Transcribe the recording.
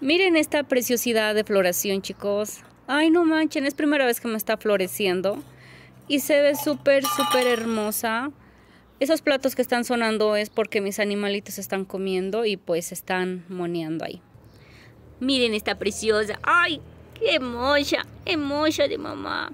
Miren esta preciosidad de floración, chicos. Ay, no manchen, es primera vez que me está floreciendo. Y se ve súper, súper hermosa. Esos platos que están sonando es porque mis animalitos están comiendo y pues están moneando ahí. Miren esta preciosa. ¡Ay! ¡Qué qué mocha de mamá!